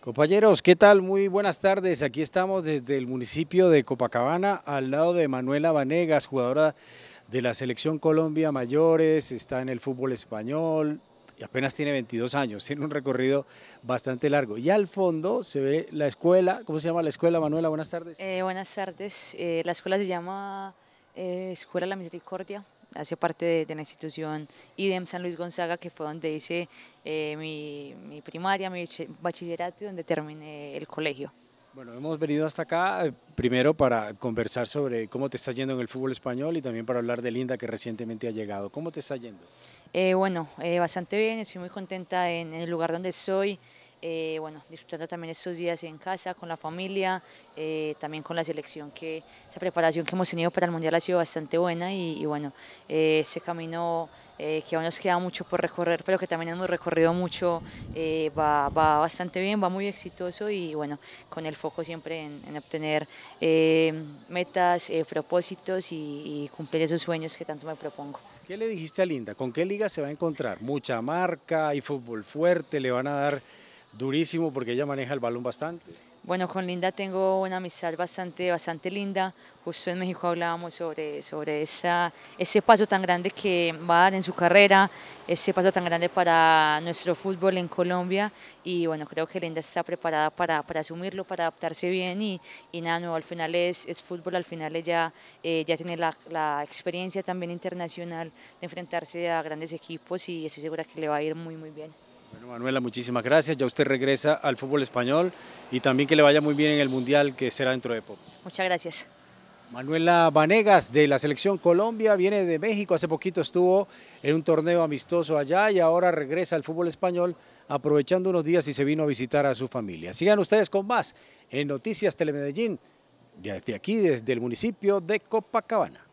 Compañeros, ¿qué tal? Muy buenas tardes. Aquí estamos desde el municipio de Copacabana, al lado de Manuela Vanegas, jugadora de la Selección Colombia Mayores, está en el fútbol español y apenas tiene 22 años, tiene un recorrido bastante largo. Y al fondo se ve la escuela, ¿cómo se llama la escuela, Manuela? Buenas tardes. Eh, buenas tardes, eh, la escuela se llama eh, Escuela de la Misericordia, hace parte de, la institución IDEM San Luis Gonzaga, que fue donde hice eh, mi, primaria, mi bachillerato y donde terminé el colegio. Bueno, hemos venido hasta acá eh, primero para conversar sobre cómo te está yendo en el fútbol español y también para hablar de Linda que recientemente ha llegado. ¿Cómo te está yendo? Eh, bueno, bastante bien, estoy muy contenta en, en el lugar donde soy. Eh, bueno, disfrutando también estos días en casa, con la familia, eh, también con la selección, que esa preparación que hemos tenido para el Mundial ha sido bastante buena y, bueno, eh, ese camino que aún nos queda mucho por recorrer, pero que también hemos recorrido mucho, va, va, bastante bien, va muy exitoso y bueno, con el foco siempre en, obtener metas, propósitos y, cumplir esos sueños que tanto me propongo. ¿Qué le dijiste a Linda? ¿Con qué liga se va a encontrar? ¿Mucha marca? y fútbol fuerte? ¿Le van a dar durísimo porque ella maneja el balón bastante. Bueno, con Linda tengo una amistad bastante, bastante linda. Justo en México hablábamos sobre, sobre esa, ese paso tan grande que va a dar en su carrera, ese paso tan grande para nuestro fútbol en Colombia. Y bueno, creo que Linda está preparada para, asumirlo, para adaptarse bien. Y, y nada, al final es, es fútbol, al final ella eh, ya tiene la, la, experiencia también internacional de enfrentarse a grandes equipos y estoy segura que le va a ir muy, muy bien. Manuela, muchísimas gracias. Ya usted regresa al fútbol español y también que le vaya muy bien en el Mundial que será dentro de poco. Muchas gracias. Manuela Vanegas de la Selección Colombia viene de México, hace poquito estuvo en un torneo amistoso allá y ahora regresa al fútbol español aprovechando unos días y se vino a visitar a su familia. Sigan ustedes con más en Noticias Telemedellín, desde aquí, desde el municipio de Copacabana.